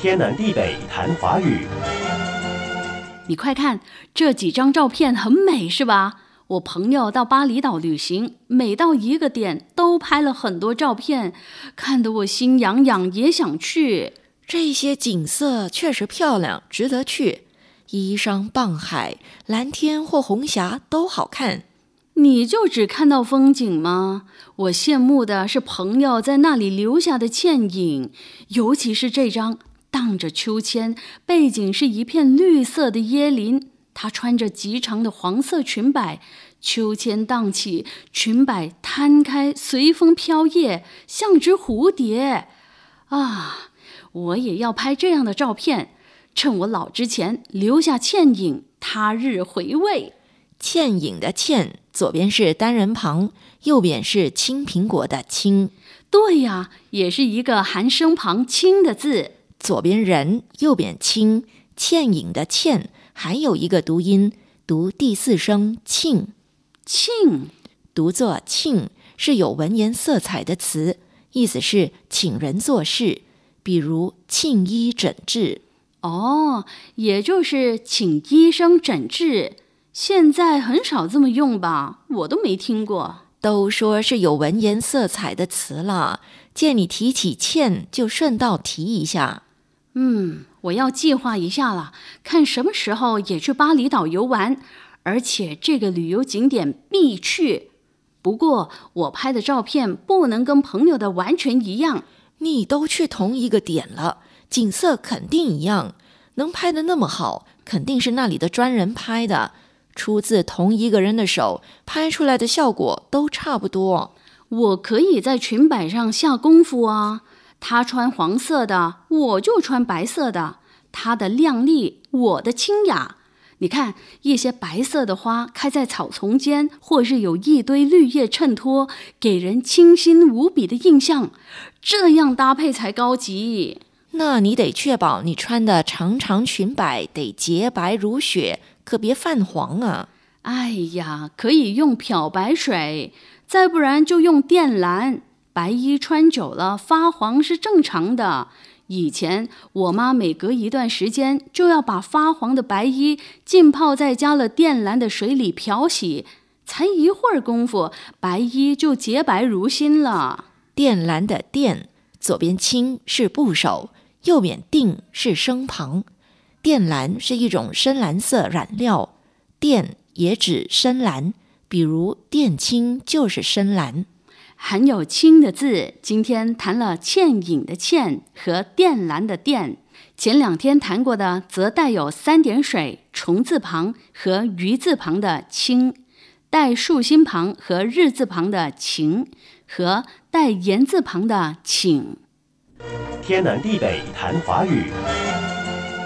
天南地北谈华语，你快看这几张照片，很美是吧？我朋友到巴厘岛旅行，每到一个点都拍了很多照片，看得我心痒痒，也想去。这些景色确实漂亮，值得去。依山傍海，蓝天或红霞都好看。你就只看到风景吗？我羡慕的是朋友在那里留下的倩影，尤其是这张。荡着秋千，背景是一片绿色的椰林。她穿着极长的黄色裙摆，秋千荡起，裙摆摊开，随风飘曳，像只蝴蝶。啊！我也要拍这样的照片，趁我老之前留下倩影，他日回味。倩影的倩，左边是单人旁，右边是青苹果的青。对呀，也是一个含声旁青的字。左边人，右边清，倩影的倩还有一个读音，读第四声，庆。庆读作庆，是有文言色彩的词，意思是请人做事，比如庆医诊治。哦，也就是请医生诊治。现在很少这么用吧？我都没听过。都说是有文言色彩的词了，见你提起倩，就顺道提一下。嗯，我要计划一下了，看什么时候也去巴厘岛游玩，而且这个旅游景点必去。不过我拍的照片不能跟朋友的完全一样。你都去同一个点了，景色肯定一样，能拍得那么好，肯定是那里的专人拍的，出自同一个人的手，拍出来的效果都差不多。我可以在裙摆上下功夫啊。他穿黄色的，我就穿白色的。他的靓丽，我的清雅。你看一些白色的花，开在草丛间，或是有一堆绿叶衬托，给人清新无比的印象。这样搭配才高级。那你得确保你穿的长长裙摆得洁白如雪，可别泛黄啊！哎呀，可以用漂白水，再不然就用靛蓝。白衣穿久了发黄是正常的。以前我妈每隔一段时间就要把发黄的白衣浸泡在加了靛蓝的水里漂洗，才一会儿功夫，白衣就洁白如新了。靛蓝的靛，左边青是部首，右边定是声旁。靛蓝是一种深蓝色染料，靛也指深蓝，比如靛青就是深蓝。含有“氢”的字，今天谈了“倩影”的“倩”和“电蓝”的“电”。前两天谈过的，则带有三点水、虫字旁和鱼字旁的“青”，带竖心旁和日字旁的“晴”，和带言字旁的“请”。天南地北谈华语。